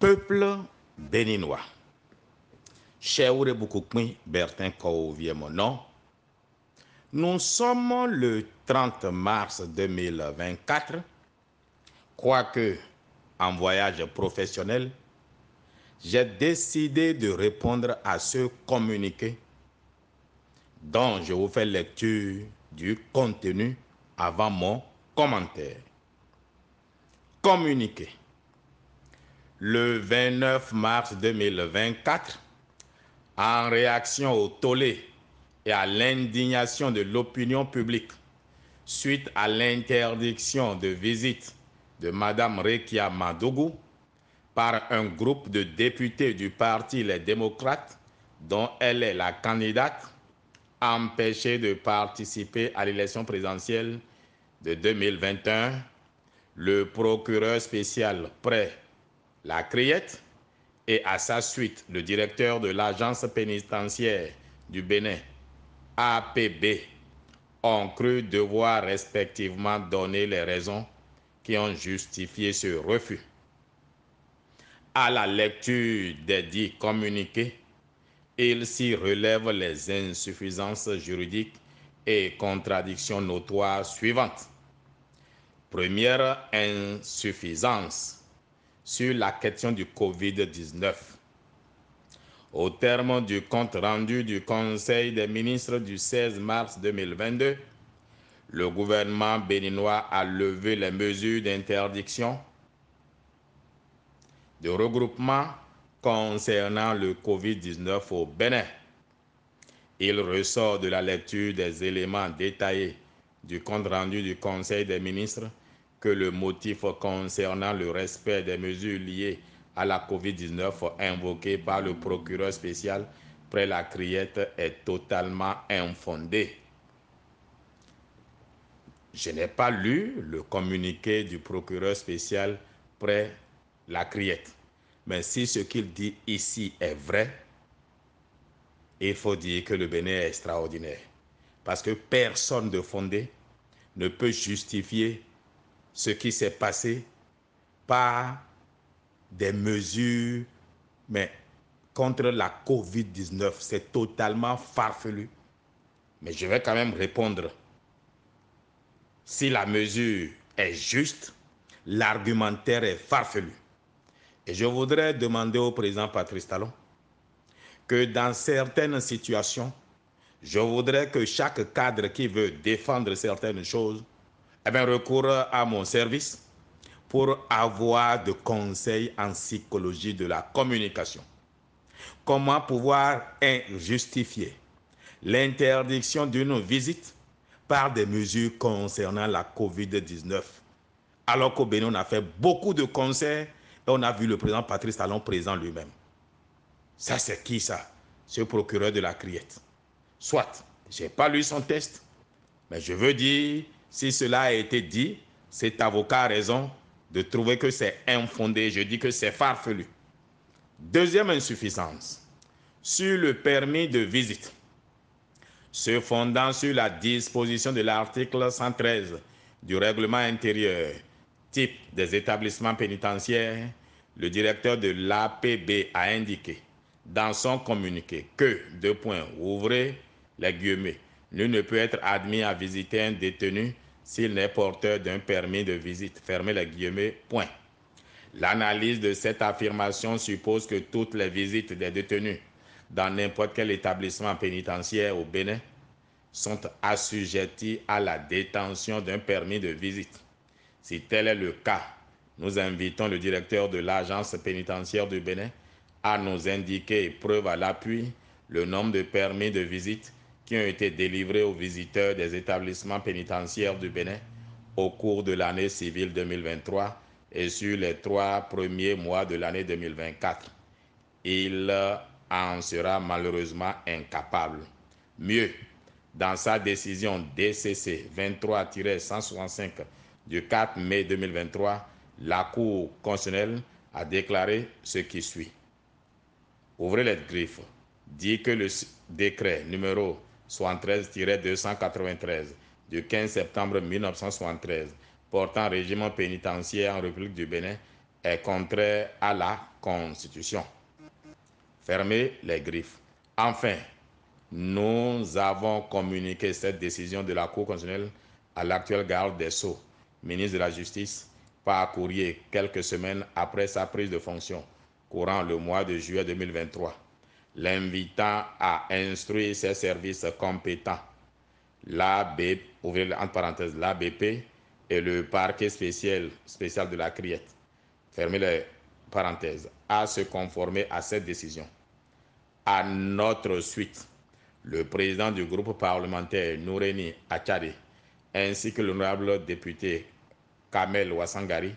peuple béninois. Cher Oureboukoukmi, Bertin Kouvier, mon nom. Nous sommes le 30 mars 2024, quoique en voyage professionnel, j'ai décidé de répondre à ce communiqué dont je vous fais lecture du contenu avant mon commentaire. Communiqué le 29 mars 2024, en réaction au tollé et à l'indignation de l'opinion publique suite à l'interdiction de visite de Mme Rekia Madougou par un groupe de députés du Parti Les Démocrates dont elle est la candidate, empêchée de participer à l'élection présidentielle de 2021, le procureur spécial prêt la Criette, et à sa suite le directeur de l'agence pénitentiaire du Bénin, APB, ont cru devoir respectivement donner les raisons qui ont justifié ce refus. À la lecture des dits communiqués, il s'y relève les insuffisances juridiques et contradictions notoires suivantes. Première insuffisance sur la question du COVID-19. Au terme du compte rendu du Conseil des ministres du 16 mars 2022, le gouvernement béninois a levé les mesures d'interdiction, de regroupement concernant le COVID-19 au Bénin. Il ressort de la lecture des éléments détaillés du compte rendu du Conseil des ministres que le motif concernant le respect des mesures liées à la COVID-19 invoqué par le procureur spécial près la criette est totalement infondé. Je n'ai pas lu le communiqué du procureur spécial près la criette. Mais si ce qu'il dit ici est vrai, il faut dire que le Bénin est extraordinaire. Parce que personne de fondé ne peut justifier ce qui s'est passé par des mesures, mais contre la COVID-19. C'est totalement farfelu. Mais je vais quand même répondre. Si la mesure est juste, l'argumentaire est farfelu. Et je voudrais demander au président Patrice Talon que dans certaines situations, je voudrais que chaque cadre qui veut défendre certaines choses eh bien, recours à mon service pour avoir des conseils en psychologie de la communication. Comment pouvoir injustifier l'interdiction d'une visite par des mesures concernant la COVID-19. Alors qu'au Bénin, on a fait beaucoup de concerts et on a vu le président Patrice Talon présent lui-même. Ça, c'est qui ça Ce procureur de la Criette. Soit, je n'ai pas lu son test, mais je veux dire si cela a été dit, cet avocat a raison de trouver que c'est infondé. Je dis que c'est farfelu. Deuxième insuffisance, sur le permis de visite, se fondant sur la disposition de l'article 113 du règlement intérieur, type des établissements pénitentiaires, le directeur de l'APB a indiqué dans son communiqué que, deux points, ouvrez les guillemets, Nul ne peut être admis à visiter un détenu s'il n'est porteur d'un permis de visite. Fermez les guillemets, point. L'analyse de cette affirmation suppose que toutes les visites des détenus dans n'importe quel établissement pénitentiaire au Bénin sont assujetties à la détention d'un permis de visite. Si tel est le cas, nous invitons le directeur de l'agence pénitentiaire du Bénin à nous indiquer, preuve à l'appui, le nombre de permis de visite qui ont été délivrés aux visiteurs des établissements pénitentiaires du Bénin au cours de l'année civile 2023 et sur les trois premiers mois de l'année 2024. Il en sera malheureusement incapable. Mieux, dans sa décision DCC 23-165 du 4 mai 2023, la Cour constitutionnelle a déclaré ce qui suit. Ouvrez les griffes. Dit que le décret numéro 73-293 du 15 septembre 1973 portant régiment pénitentiaire en République du Bénin est contraire à la Constitution. Fermez les griffes. Enfin, nous avons communiqué cette décision de la Cour constitutionnelle à l'actuel garde des Sceaux, ministre de la Justice, par courrier quelques semaines après sa prise de fonction, courant le mois de juillet 2023 l'invitant à instruire ses services compétents, l'ABP, l'ABP et le parquet spécial, spécial de la criette, fermez les parenthèses, à se conformer à cette décision. À notre suite, le président du groupe parlementaire Noureni Achari ainsi que l'honorable député Kamel Ouassangari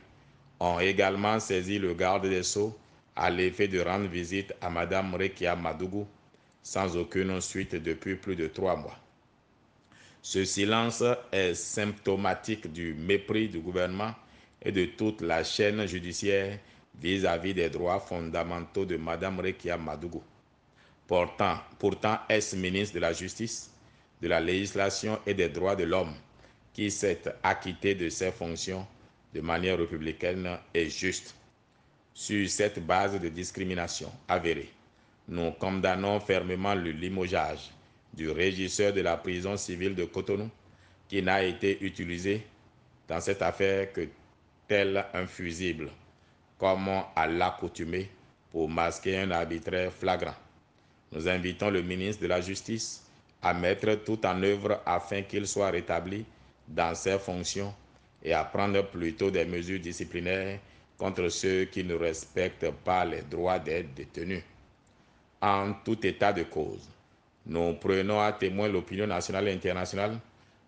ont également saisi le garde des Sceaux à l'effet de rendre visite à Madame Rekia Madougou sans aucune suite depuis plus de trois mois. Ce silence est symptomatique du mépris du gouvernement et de toute la chaîne judiciaire vis-à-vis des droits fondamentaux de Madame Rekia Madougou. Pourtant, pourtant est-ce ministre de la Justice, de la Législation et des Droits de l'Homme qui s'est acquitté de ses fonctions de manière républicaine et juste. Sur cette base de discrimination avérée, nous condamnons fermement le limogeage du régisseur de la prison civile de Cotonou qui n'a été utilisé dans cette affaire que tel un fusible, comme à l'accoutumée, pour masquer un arbitraire flagrant. Nous invitons le ministre de la Justice à mettre tout en œuvre afin qu'il soit rétabli dans ses fonctions et à prendre plutôt des mesures disciplinaires contre ceux qui ne respectent pas les droits des détenus. En tout état de cause, nous prenons à témoin l'opinion nationale et internationale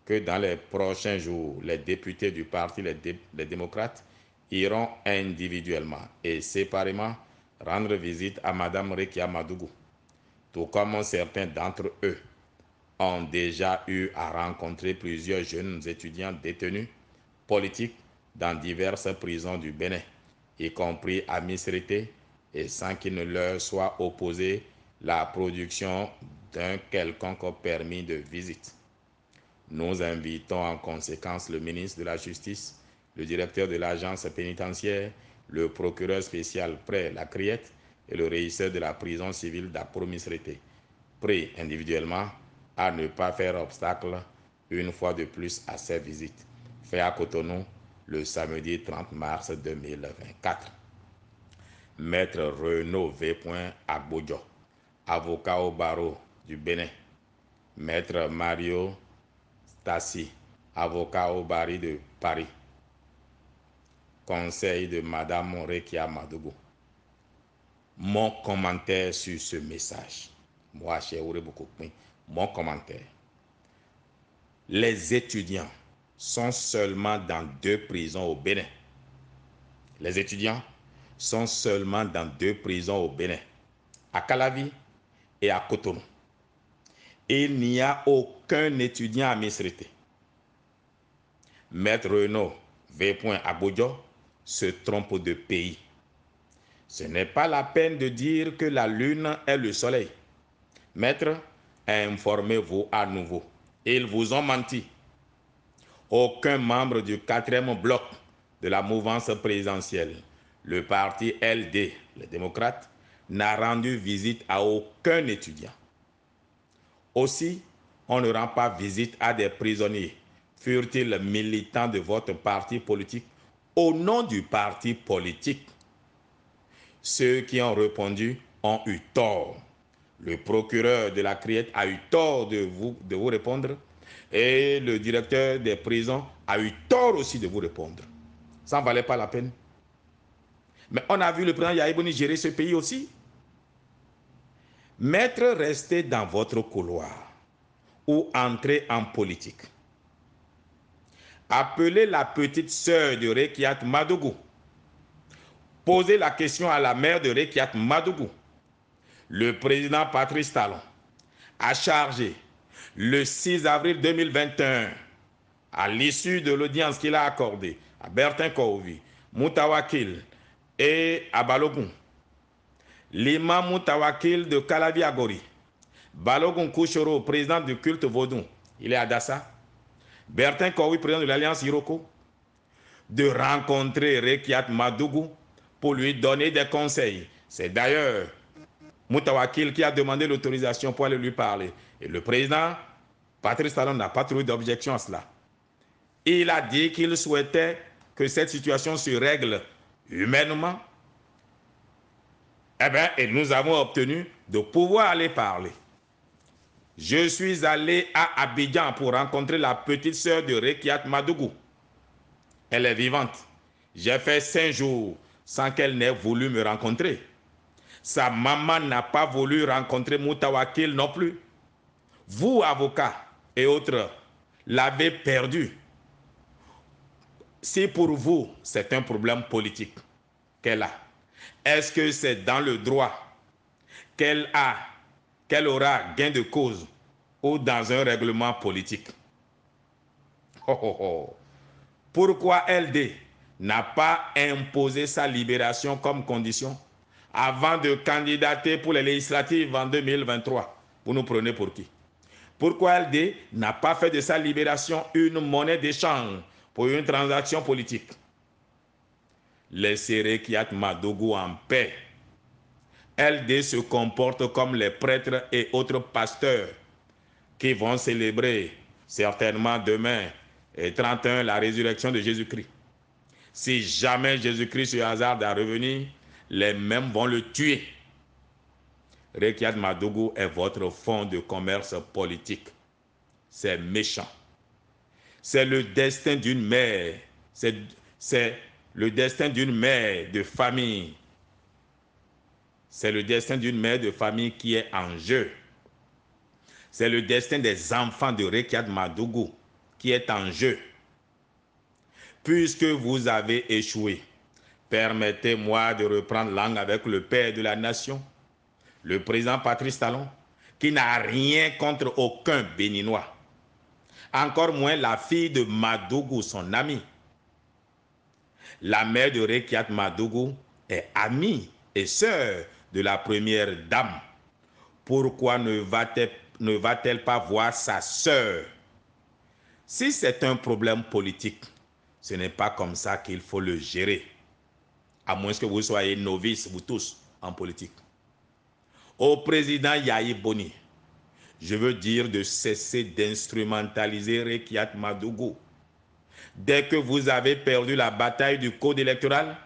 que dans les prochains jours, les députés du Parti les, démocrates iront individuellement et séparément rendre visite à Mme Rekia Madougou, tout comme certains d'entre eux ont déjà eu à rencontrer plusieurs jeunes étudiants détenus politiques dans diverses prisons du Bénin y compris à miséité, et sans qu'il ne leur soit opposé la production d'un quelconque permis de visite. Nous invitons en conséquence le ministre de la Justice, le directeur de l'agence pénitentiaire, le procureur spécial près la Criette et le régisseur de la prison civile d'Apromisrété, prêts individuellement à ne pas faire obstacle une fois de plus à ces visites. Fait à Cotonou, le samedi 30 mars 2024. Maître Renaud V. Aboujo. avocat au barreau du Bénin. Maître Mario Stassi, avocat au barreau de Paris. Conseil de Madame Rekia Madougou. Mon commentaire sur ce message. Moi, cher beaucoup. mon commentaire. Les étudiants sont seulement dans deux prisons au Bénin. Les étudiants sont seulement dans deux prisons au Bénin, à Calavi et à Cotonou. Il n'y a aucun étudiant à Misrité. Maître Renaud V. Abodjo se trompe de pays. Ce n'est pas la peine de dire que la lune est le soleil. Maître, informez-vous à nouveau. Ils vous ont menti aucun membre du quatrième bloc de la mouvance présidentielle, le parti LD, les démocrates, n'a rendu visite à aucun étudiant. Aussi, on ne rend pas visite à des prisonniers, furent-ils militants de votre parti politique au nom du parti politique. Ceux qui ont répondu ont eu tort. Le procureur de la Criette a eu tort de vous, de vous répondre et le directeur des prisons a eu tort aussi de vous répondre. Ça ne valait pas la peine. Mais on a vu le président Yaïboni gérer ce pays aussi. Maître, restez dans votre couloir ou entrez en politique. Appelez la petite sœur de Rekiat Madougou. Posez la question à la mère de Rekiat Madougou. Le président Patrice Talon a chargé le 6 avril 2021, à l'issue de l'audience qu'il a accordée à Bertin Kouvi, Moutawakil et à Balogun, l'imam Moutawakil de Kalaviagori, Balogun Kouchoro, président du culte Vaudou, il est à Dassa, Bertin Kouvi, président de l'Alliance Iroko, de rencontrer Rekiat Madougou pour lui donner des conseils. C'est d'ailleurs Moutawakil qui a demandé l'autorisation pour aller lui parler. Et le président, Patrice Talon, n'a pas trouvé d'objection à cela. Il a dit qu'il souhaitait que cette situation se règle humainement. Eh bien, et nous avons obtenu de pouvoir aller parler. Je suis allé à Abidjan pour rencontrer la petite sœur de Rekiat Madougou. Elle est vivante. J'ai fait cinq jours sans qu'elle n'ait voulu me rencontrer. Sa maman n'a pas voulu rencontrer Moutawakil non plus. Vous, avocats et autres, l'avez perdu. Si pour vous, c'est un problème politique qu'elle a, est-ce que c'est dans le droit qu'elle a, qu'elle aura gain de cause ou dans un règlement politique Pourquoi LD n'a pas imposé sa libération comme condition avant de candidater pour les législatives en 2023. Vous nous prenez pour qui Pourquoi LD n'a pas fait de sa libération une monnaie d'échange pour une transaction politique Laissez Rekiat Madogou en paix. LD se comporte comme les prêtres et autres pasteurs qui vont célébrer certainement demain et 31 la résurrection de Jésus-Christ. Si jamais Jésus-Christ se hasarde à revenir, les mêmes vont le tuer. Rekiad Madougou est votre fonds de commerce politique. C'est méchant. C'est le destin d'une mère. C'est le destin d'une mère de famille. C'est le destin d'une mère de famille qui est en jeu. C'est le destin des enfants de Rekiad Madougou qui est en jeu. Puisque vous avez échoué, Permettez-moi de reprendre langue avec le père de la nation, le président Patrice Talon, qui n'a rien contre aucun Béninois, encore moins la fille de Madougou, son amie. La mère de Rekiat Madougou est amie et sœur de la première dame. Pourquoi ne va-t-elle pas voir sa sœur Si c'est un problème politique, ce n'est pas comme ça qu'il faut le gérer à moins que vous soyez novices, vous tous, en politique. Au président Yahi Boni, je veux dire de cesser d'instrumentaliser Rekiat Madougou. Dès que vous avez perdu la bataille du code électoral,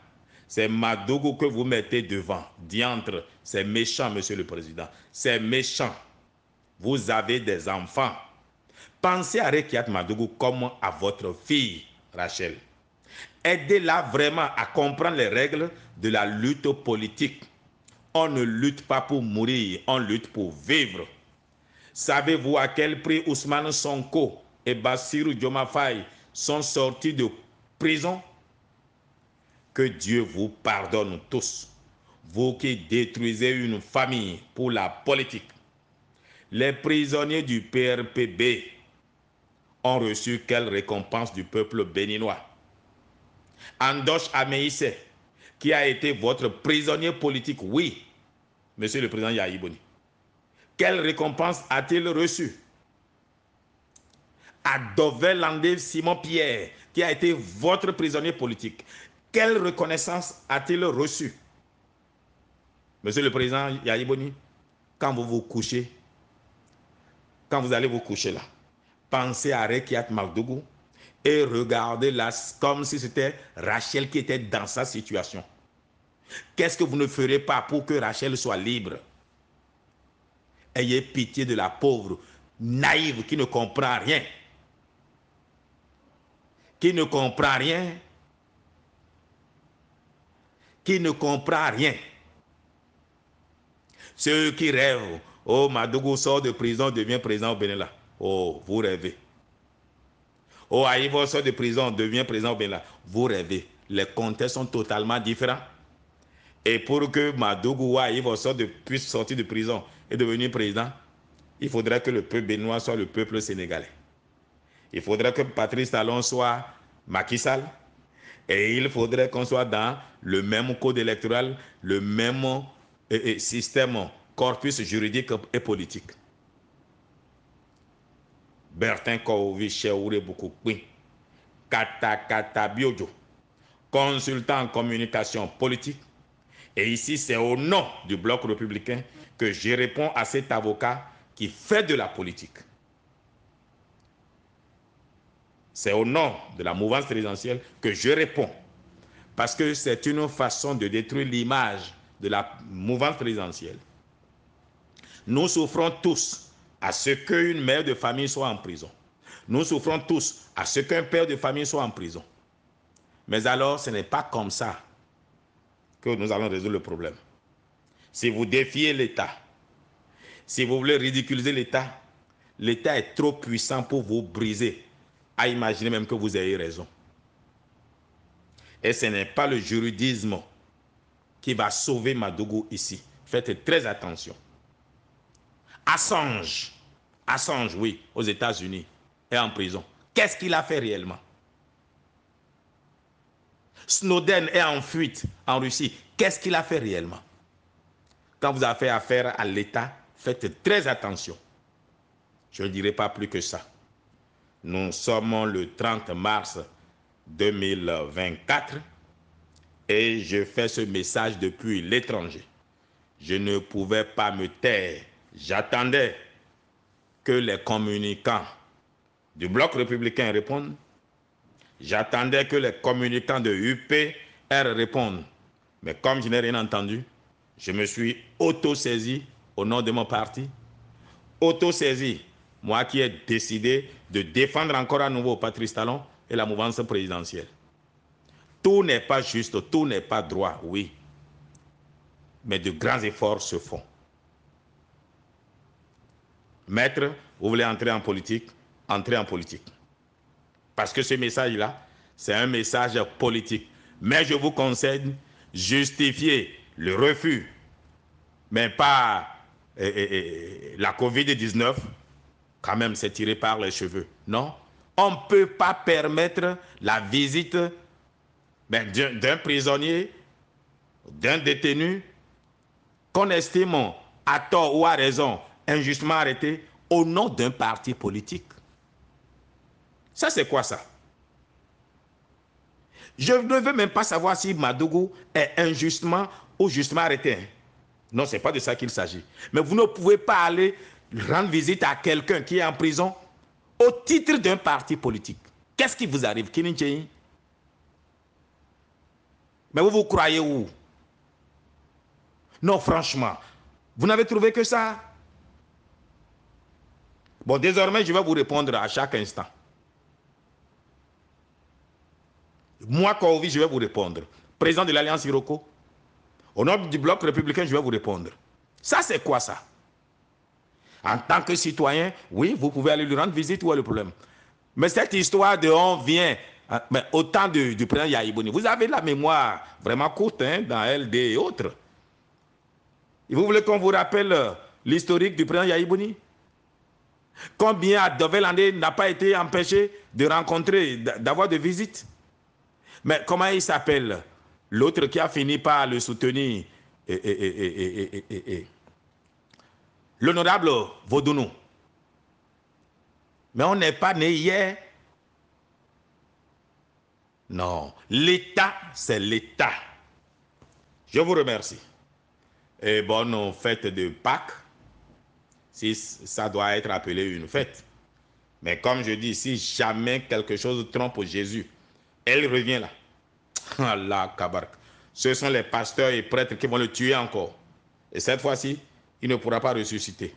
c'est Madougou que vous mettez devant. Diantre, c'est méchant, monsieur le président. C'est méchant. Vous avez des enfants. Pensez à Rekiat Madougou comme à votre fille, Rachel. Aidez-la vraiment à comprendre les règles de la lutte politique. On ne lutte pas pour mourir, on lutte pour vivre. Savez-vous à quel prix Ousmane Sonko et Bassirou Diomafaye sont sortis de prison Que Dieu vous pardonne tous, vous qui détruisez une famille pour la politique. Les prisonniers du PRPB ont reçu quelle récompense du peuple béninois Andoche Ameïsé, qui a été votre prisonnier politique, oui, monsieur le président Yahiboni. Quelle récompense a-t-il reçu? Adovel Landé Simon Pierre, qui a été votre prisonnier politique, quelle reconnaissance a-t-il reçu Monsieur le Président Yahiboni, quand vous vous couchez, quand vous allez vous coucher là, pensez à Rekiat Maldougou et regardez-la comme si c'était Rachel qui était dans sa situation. Qu'est-ce que vous ne ferez pas pour que Rachel soit libre Ayez pitié de la pauvre, naïve, qui ne comprend rien. Qui ne comprend rien. Qui ne comprend rien. Ceux qui rêvent, oh Madougo sort de prison, devient président au Bénin Oh, vous rêvez au oh, sort de prison, devient président Bénin. Vous rêvez. Les contextes sont totalement différents. Et pour que Madougou Ohaïvo de, puisse sortir de prison et devenir président, il faudrait que le peuple béninois soit le peuple sénégalais. Il faudrait que Patrice Talon soit Macky Sall. Et il faudrait qu'on soit dans le même code électoral, le même euh, euh, système, corpus juridique et politique. Bertin Kovichè Kata Kata Biojo, consultant en communication politique. Et ici, c'est au nom du bloc républicain que je réponds à cet avocat qui fait de la politique. C'est au nom de la mouvance présidentielle que je réponds. Parce que c'est une façon de détruire l'image de la mouvance présidentielle. Nous souffrons tous à ce qu'une mère de famille soit en prison. Nous souffrons tous à ce qu'un père de famille soit en prison. Mais alors, ce n'est pas comme ça que nous allons résoudre le problème. Si vous défiez l'État, si vous voulez ridiculiser l'État, l'État est trop puissant pour vous briser, à imaginer même que vous ayez raison. Et ce n'est pas le juridisme qui va sauver Madougou ici. Faites très attention. Assange, Assange, oui, aux États-Unis, est en prison. Qu'est-ce qu'il a fait réellement Snowden est en fuite en Russie. Qu'est-ce qu'il a fait réellement Quand vous avez fait affaire à l'État, faites très attention. Je ne dirai pas plus que ça. Nous sommes le 30 mars 2024 et je fais ce message depuis l'étranger. Je ne pouvais pas me taire J'attendais que les communicants du bloc républicain répondent. J'attendais que les communicants de UPR répondent. Mais comme je n'ai rien entendu, je me suis auto-saisi au nom de mon parti. Auto-saisi, moi qui ai décidé de défendre encore à nouveau Patrice Talon et la mouvance présidentielle. Tout n'est pas juste, tout n'est pas droit, oui. Mais de grands efforts se font. Maître, vous voulez entrer en politique, entrez en politique. Parce que ce message-là, c'est un message politique. Mais je vous conseille, justifier le refus, mais pas eh, eh, eh, la COVID-19, quand même, c'est tiré par les cheveux. Non, on ne peut pas permettre la visite ben, d'un prisonnier, d'un détenu qu'on estime à tort ou à raison injustement arrêté au nom d'un parti politique. Ça, c'est quoi ça Je ne veux même pas savoir si Madougou est injustement ou justement arrêté. Hein. Non, ce n'est pas de ça qu'il s'agit. Mais vous ne pouvez pas aller rendre visite à quelqu'un qui est en prison au titre d'un parti politique. Qu'est-ce qui vous arrive, Kininchei Mais vous vous croyez où Non, franchement, vous n'avez trouvé que ça Bon, désormais, je vais vous répondre à chaque instant. Moi, Kovi, je vais vous répondre. Président de l'Alliance Iroko, au nom du bloc républicain, je vais vous répondre. Ça, c'est quoi ça En tant que citoyen, oui, vous pouvez aller lui rendre visite, où est le problème Mais cette histoire de on vient, hein, mais autant du, du président Yaïbouni, vous avez la mémoire vraiment courte hein, dans LD et autres. vous voulez qu'on vous rappelle euh, l'historique du président Yaïboni Combien de n'a pas été empêché de rencontrer, d'avoir des visites Mais comment il s'appelle L'autre qui a fini par le soutenir. L'honorable Vaudounou. Mais on n'est pas né hier. Non, l'État, c'est l'État. Je vous remercie. Et bonne fête de Pâques si ça doit être appelé une fête. Mais comme je dis, si jamais quelque chose trompe Jésus, elle revient là. Allah kabark. Ce sont les pasteurs et prêtres qui vont le tuer encore. Et cette fois-ci, il ne pourra pas ressusciter.